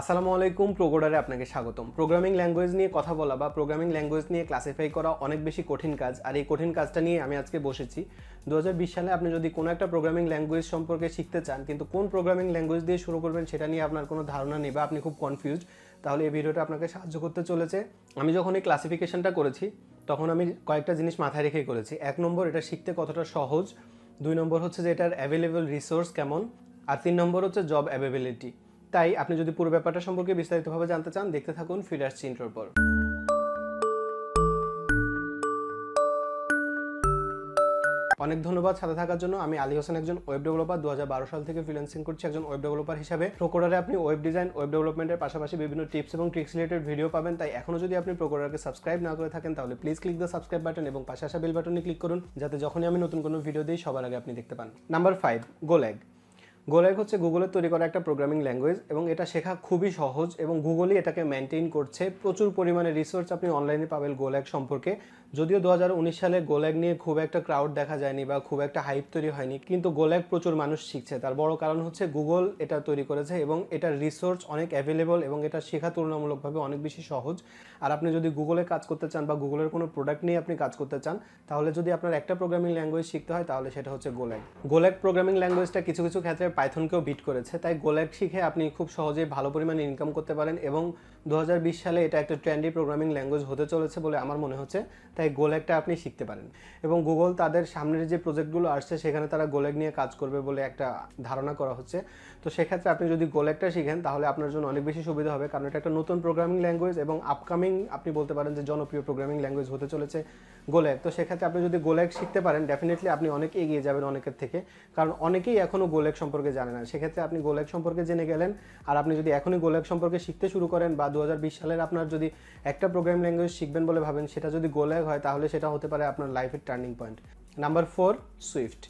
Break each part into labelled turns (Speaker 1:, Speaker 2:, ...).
Speaker 1: আসসালামু আলাইকুম প্রোগোডারে আপনাকে স্বাগতম প্রোগ্রামিং ল্যাঙ্গুয়েজ নিয়ে কথা বলা বা প্রোগ্রামিং ল্যাঙ্গুয়েজ নিয়ে ক্লাসিফাই করা অনেক বেশি কঠিন কাজ আর এই কঠিন কাজটা নিয়ে আমি আজকে বসেছি দু সালে আপনি যদি কোনো একটা প্রোগ্রামিং ল্যাঙ্গুয়েজ সম্পর্কে শিখতে চান কিন্তু কোন প্রোগ্রামিং ল্যাঙ্গুয়েজ দিয়ে শুরু করবেন সেটা নিয়ে আপনার কোনো ধারণা নেই বা আপনি খুব কনফিউজ তাহলে এই ভিডিওটা আপনাকে সাহায্য করতে চলেছে আমি যখন এই ক্লাসিফিকেশনটা করেছি তখন আমি কয়েকটা জিনিস মাথায় রেখেই করেছি এক নম্বর এটা শিখতে কতটা সহজ দুই নম্বর হচ্ছে যে এটার অ্যাভেলেবল রিসোর্স কেমন আর তিন নম্বর হচ্ছে জব অ্যাভেবিলিটি তাই আপনি যদি পুরো ব্যাপারটা সম্পর্কে বিস্তারিতভাবে জানতে চান দেখতে থাকুন ফিরে আসছি পর অনেক ধন্যবাদ সাথে থাকার জন্য আমি আলী হোসেন একজন ওয়েব ডেভেলপার দু হাজার বারো সাল থেকে ফ্রিল্যান্সিং করছি একজন ওয়েব ডেভেলপার হিসাবে প্রোকোডারে আপনি ওয়েব ডিজাইন ওয়েব ডেভেলপমেন্টের পাশাপাশি বিভিন্ন টিপস এবং ট্রিক্স রিলেটেড ভিডিও পাবেন তাই এখনও যদি আপনি প্রোকোডারকে সাবস্ক্রাইব না করে থাকেন তাহলে please click the subscribe button এবং পাশে আসা বেল বাটনে ক্লিক করুন যাতে যখনই আমি নতুন কোনো ভিডিও দিই সবার আগে আপনি দেখতে পান নাম্বার ফাইভ গোল্যাগ গোল্যাক হচ্ছে গুগলের তৈরি করা একটা প্রোগ্রামিং ল্যাঙ্গুয়েজ এবং এটা শেখা খুবই সহজ এবং গুগলই এটাকে মেনটেন করছে প্রচুর পরিমাণে রিসোর্স আপনি অনলাইনে পাবেন গোল্যাক সম্পর্কে যদিও দু সালে গোল্যাক নিয়ে খুব একটা ক্রাউড দেখা যায়নি বা খুব একটা হাইপ তৈরি হয়নি কিন্তু গোল্যাক প্রচুর মানুষ শিখছে তার বড় কারণ হচ্ছে গুগল এটা তৈরি করেছে এবং এটার রিসোর্স অনেক অ্যাভেলেবল এবং এটা শেখা তুলনামূলকভাবে অনেক বেশি সহজ আর আপনি যদি গুগলে কাজ করতে চান বা গুগলের কোনো প্রোডাক্ট নিয়ে আপনি কাজ করতে চান তাহলে যদি আপনার একটা প্রোগ্রামিং ল্যাঙ্গুয়েজ শিখতে হয় তাহলে সেটা হচ্ছে গোল্যাক গোল্যাক প্রোগ্রামিং ল্যাঙ্গুয়েজটা কিছু কিছু ক্ষেত্রে পাইথনকেও বিট করেছে তাই গোল্যাক শিখে আপনি খুব সহজেই ভালো পরিমাণে ইনকাম করতে পারেন এবং দু সালে এটা একটা ট্রেন্ডি প্রোগ্রামিং ল্যাঙ্গুয়েজ হতে চলেছে বলে আমার মনে হচ্ছে তাই গোল্যাকটা আপনি শিখতে পারেন এবং গুগল তাদের সামনের যে প্রজেক্টগুলো আসছে সেখানে তারা গোল্যাক নিয়ে কাজ করবে বলে একটা ধারণা করা হচ্ছে তো সেক্ষেত্রে আপনি যদি গোল্যাকটা শিখেন তাহলে আপনার জন্য অনেক বেশি সুবিধা হবে কারণ এটা একটা নতুন প্রোগ্রামিং ল্যাঙ্গুয়েজ এবং আপকামিং আপনি বলতে পারেন যে জনপ্রিয় প্রোগ্রামিং ল্যাঙ্গুয়েজ হতে চলেছে গোল্যাক তো সেক্ষেত্রে আপনি যদি গোল্যাক শিখতে পারেন ডেফিনেটলি আপনি অনেক এগিয়ে যাবেন অনেকের থেকে কারণ অনেকেই এখনও গোল্যাক সম্পর্কে সম্পর্কে জানে না সেক্ষেত্রে আপনি গোল্যাক সম্পর্কে জেনে গেলেন আর আপনি যদি এখনই গোল্যাক সম্পর্কে শিখতে শুরু করেন বা দু সালের আপনার যদি একটা প্রোগ্রাম ল্যাঙ্গুয়েজ শিখবেন বলে ভাবেন সেটা যদি গোল্যাক হয় তাহলে সেটা হতে পারে আপনার লাইফের turning point number four Swift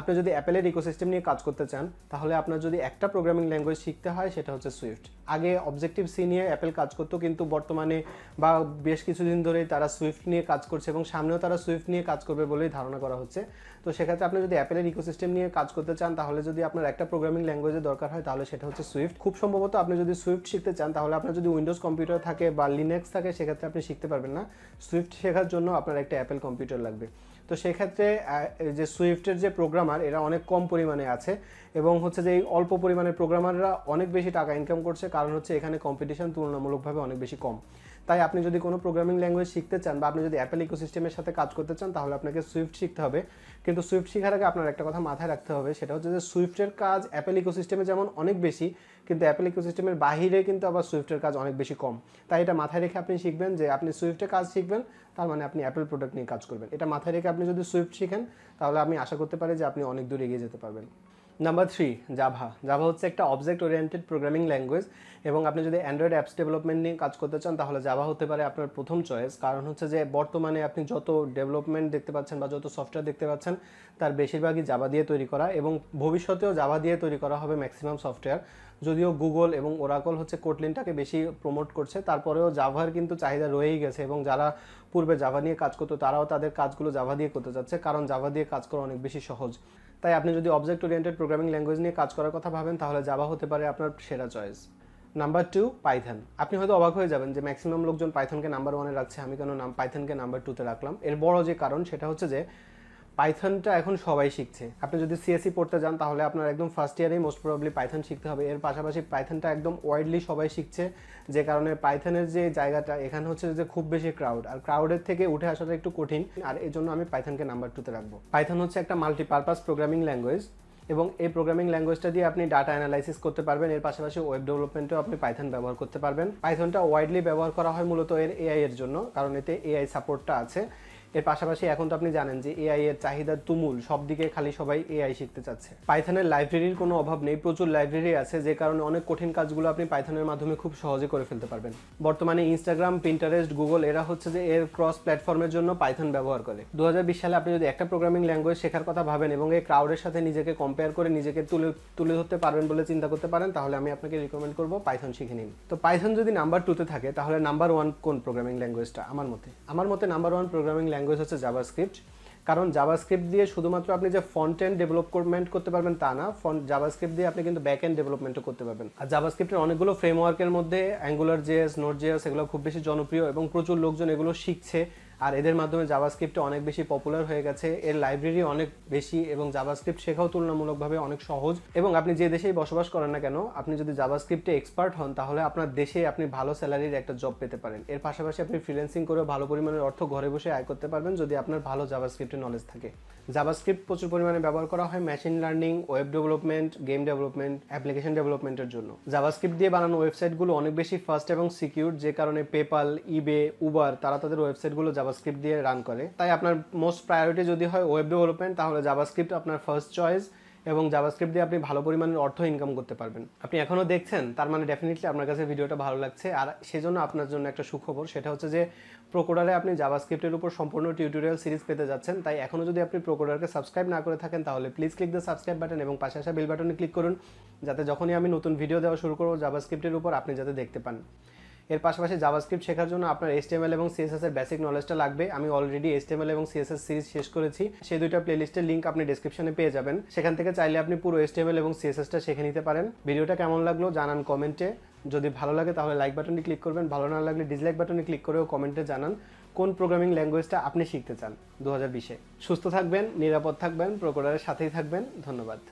Speaker 1: আপনি যদি অ্যাপেলের ইকোসিস্টেম নিয়ে কাজ করতে চান তাহলে আপনার যদি একটা প্রোগ্রামিং ল্যাঙ্গুয়েজ শিখতে হয় সেটা হচ্ছে সুইফট আগে অবজেক্টিভ সি নিয়ে অ্যাপেল কাজ করতো কিন্তু বর্তমানে বা বেশ কিছুদিন ধরেই তারা সুইফট নিয়ে কাজ করছে এবং সামনেও তারা সুইফট নিয়ে কাজ করবে বলেই ধারণা করা হচ্ছে তো সেক্ষেত্রে আপনি যদি অ্যাপেলের ইকোসিস্টেম নিয়ে কাজ করতে চান তাহলে যদি আপনার একটা প্রোগ্রামিং ল্যাঙ্গুয়েজের দরকার হয় তাহলে সেটা হচ্ছে সুইফট খুব সম্ভবত আপনি যদি সুইফট শিখতে চান তাহলে আপনার যদি উইন্ডোজ কম্পিউটার থাকে বা লিনেক্স থাকে সেক্ষেত্রে আপনি শিখতে পারবেন না সুইফট শেখার জন্য আপনার একটা অ্যাপেল কম্পিউটার লাগবে তো সেক্ষেত্রে যে সুইফটের যে প্রোগ্রামার এরা অনেক কম পরিমাণে আছে এবং হচ্ছে যে এই অল্প পরিমাণের প্রোগ্রামাররা অনেক বেশি টাকা ইনকাম করছে কারণ হচ্ছে এখানে কম্পিটিশন তুলনামূলকভাবে অনেক বেশি কম তাই আপনি যদি কোনো প্রোগ্রামিং ল্যাঙ্গুয়েজ শিখতে চান বা আপনি যদি অ্যাপেল ইকোসিস্টেমের সাথে কাজ করতে চান তাহলে আপনাকে সুইফট শিখতে হবে কিন্তু সুইফট শেখার আগে আপনার একটা কথা মাথায় রাখতে হবে সেটা হচ্ছে যে সুইফটের কাজ অ্যাপেল ইকোসিস্টেমে যেমন অনেক বেশি কিন্তু অ্যাপেল ইকোসিস্টেমের বাহিরে কিন্তু আবার সুইফটের কাজ অনেক বেশি কম তাই এটা মাথায় রেখে আপনি শিখবেন যে আপনি সুইফটে কাজ শিখবেন তার মানে আপনি অ্যাপেল প্রোডাক্ট নিয়ে কাজ করবেন এটা মাথায় রেখে আপনি যদি সুইফট শিখেন তাহলে আমি আশা করতে পারি যে আপনি অনেক দূর এগিয়ে যেতে পারবেন নাম্বার থ্রি জাভা জাভা হচ্ছে একটা অবজেক্ট ওরিয়েন্টেড প্রোগ্রামিং ল্যাঙ্গুয়েজ এবং আপনি যদি অ্যান্ড্রয়েড অ্যাপস ডেভেলপমেন্ট নিয়ে কাজ করতে চান তাহলে জাভা হতে পারে আপনার প্রথম চয়েস কারণ হচ্ছে যে বর্তমানে আপনি যত ডেভেলপমেন্ট দেখতে পাচ্ছেন বা যত সফটওয়্যার দেখতে পাচ্ছেন তার বেশিরভাগই জাভা দিয়ে তৈরি করা এবং ভবিষ্যতেও জাভা দিয়ে তৈরি করা হবে ম্যাক্সিমাম সফটওয়্যার যদিও গুগল এবং ওরাকল হচ্ছে কোটলিনটাকে বেশি প্রমোট করছে তারপরেও জাভার কিন্তু চাহিদা রয়েই গেছে এবং যারা পূর্বে জাভা নিয়ে কাজ করতো তারাও তাদের কাজগুলো জাভা দিয়ে করতে চাচ্ছে কারণ জাভা দিয়ে কাজ করা অনেক বেশি সহজ তাই আপনি যদি অবজেক্ট ওরিয়েন্টেড প্রোগ্রামিং ল্যাঙ্গুয়েজ নিয়ে কাজ করার কথা ভাবেন তাহলে জাভা হতে পারে আপনার সেরা চয়েস নাম্বার টু পাইথন আপনি হয়তো অবাক হয়ে যাবেন যে ম্যাক্সিমাম লোকজন পাইথনকে নাম্বার ওয়ানে রাখছে আমি কেন নাম পাইথনকে নাম্বার টুতে রাখলাম এর বড় যে কারণ সেটা হচ্ছে যে পাইথনটা এখন সবাই শিখছে আপনি যদি সিএসসি e পড়তে যান তাহলে আপনার একদম ফার্স্ট ইয়ারেই মোস্ট প্রবলি পাইথন শিখতে হবে এর পাশাপাশি পাইথনটা একদম ওয়াইডলি সবাই শিখছে যে কারণে পাইথনের যে জায়গাটা এখানে হচ্ছে যে খুব বেশি ক্রাউড আর ক্রাউডের থেকে উঠে আসাটা একটু কঠিন আর এই জন্য আমি পাইথনকে নাম্বার টুতে রাখবো পাইথন হচ্ছে একটা মাল্টিপারপাস প্রোগ্রামিং ল্যাঙ্গুয়েজ এবং এই প্রোগ্রামিং ল্যাঙ্গুয়েজটা দিয়ে আপনি ডাটা অ্যানালাইসিস করতে পারবেন এর পাশাপাশি ওয়েব ডেভেলপমেন্টেও আপনি পাইথন ব্যবহার করতে পারবেন পাইথনটা ওয়াইডলি ব্যবহার করা হয় মূলত এর এআই এর জন্য কারণ এতে এআই সাপোর্টটা আছে এর পাশাপাশি এখন তো আপনি জানেন যে এআই এর চাহিদা তুমুল সব দিকে খালি সবাই এআই শিখতে চাচ্ছে পাইথনের লাইব্রেরির কোনো অভাব নেই প্রচুর লাইব্রেরি আছে যে কারণে অনেক কঠিন কাজগুলো আপনি পাইথনের মাধ্যমে খুব সহজে করে ফেলতে পারবেন বর্তমানে ইনস্টাগ্রাম পিন্টারেস্ট গুগল এরা হচ্ছে যে এর ক্রস প্ল্যাটফর্মের জন্য পাইথন ব্যবহার করে দু সালে আপনি যদি একটা প্রোগ্রামিং ল্যাঙ্গুয়েজ শেখার কথা ভাবেন এবং এই ক্রাউডের সাথে নিজেকে কম্পেয়ার করে নিজেকে তুলে তুলে ধরতে পারবেন বলে চিন্তা করতে পারেন তাহলে আমি আপনাকে রিকমেন্ড করবো পাইথন শিখে নিন তো পাইথন যদি নাম্বার টুতে থাকে তাহলে নাম্বার ওয়ান কোন প্রোগ্রামিং ল্যাঙ্গুয়েজটা আমার মতে আমার মতে number one programming language language হচ্ছে জাভাস্ক্রিপ্ট কারণ জাভাস্ক্রিপ্ট দিয়ে শুধুমাত্র আপনি যে ফন্ট এন্ড ডেভেলপমেন্ট করতে পারবেন তা না ফন্ট জাভাস্ক্রিপ্ট দিয়ে আপনি কিন্তু ব্যাক এন্ড ডেভেলপমেন্টও করতে পারবেন আর জাভাস্ক্রিপ্টের অনেকগুলো ফ্রেমওয়ার্কের মধ্যে অ্যাঙ্গুলার জেস নোট জেস এগুলো খুব বেশি জনপ্রিয় এবং প্রচুর লোকজন এগুলো শিখছে আর এদের মাধ্যমে জাভাস্ক্রিপ্ট অনেক বেশি পপুলার হয়ে গেছে এর লাইব্রেরি অনেক বেশি এবং জাভাস্ক্রিপ্ট শেখাও তুলনামূলকভাবে অনেক সহজ এবং আপনি যে দেশেই বসবাস করেন না কেন আপনি যদি জাভাস্ক্রিপ্টে এক্সপার্ট হন তাহলে আপনার দেশে আপনি ভালো স্যালারির একটা জব পেতে পারেন এর পাশাপাশি আপনি ফ্রিল্যান্সিং করে ভালো পরিমাণের অর্থ ঘরে বসে আয় করতে পারবেন যদি আপনার ভালো জাভাস্ক্রিপ্টের নলেজ থাকে জাভাস্ক্রিপ্ট প্রচুর পরিমাণে ব্যবহার করা হয় machine learning web development game development application ডেভেলপমেন্টের জন্য জাভাস্ক্রিপ্ট দিয়ে বানানো ওয়েবসাইটগুলো অনেক বেশি ফাস্ট এবং সিকিউর যে কারণে পেপাল ইবে উবার তারা তাদের ওয়েবসাইটগুলো জাভাস্ক্রিপ্ট দিয়ে রান করে তাই আপনার মোস্ট প্রায়োরিটি যদি হয় ওয়েব ডেভেলপমেন্ট তাহলে জাভাস্ক্রিপ্ট আপনার ফার্স্ট চয়েস এবং জাভাস্ক্রিপ্ট দিয়ে আপনি ভালো পরিমাণের অর্থ ইনকাম করতে পারবেন আপনি এখনও দেখছেন তার মানে ডেফিনেটলি আপনার কাছে ভিডিওটা ভালো লাগছে আর সেজন্য আপনার জন্য একটা সুখবর সেটা হচ্ছে যে প্রোকোডারে আপনি জাভাস্ক্রিপ্টের উপর সম্পূর্ণ টিউটোরিয়াল সিরিজ পেতে যাচ্ছেন তাই এখনও যদি আপনি প্রোকোডারকে সাবস্ক্রাইব না করে থাকেন তাহলে please click the subscribe button এবং পাশে আসা বেল বাটনে ক্লিক করুন যাতে যখনই আমি নতুন ভিডিও দেওয়া শুরু করবো জাভাস্ক্রিপ্টের উপর আপনি যাতে দেখতে পান এর পাশাপাশি জাভাস্ক্রিপ্ট শেখার জন্য আপনার এসটিএমএল এবং সিএসএস এর বেসিক নলেজটা লাগবে আমি অলরেডি এসটিএমএল এবং সিএসএস সিরিজ শেষ করেছি সেই দুইটা প্লেলিস্টের লিঙ্ক আপনি ডিসক্রিপশনে পেয়ে যাবেন সেখান থেকে চাইলে আপনি পুরো এসটিএমএল এবং সিএসএসটা শিখে নিতে পারেন ভিডিওটা কেমন লাগলো জানান কমেন্টে যদি ভালো লাগে তাহলে লাইক বাটনে ক্লিক করবেন ভালো না লাগলে ডিসলাইক বাটনে ক্লিক করেও কমেন্টে জানান কোন প্রোগ্রামিং ল্যাঙ্গুয়েজটা আপনি শিখতে চান দু হাজার বিশে সুস্থ থাকবেন নিরাপদ থাকবেন প্রকোডারের সাথেই থাকবেন ধন্যবাদ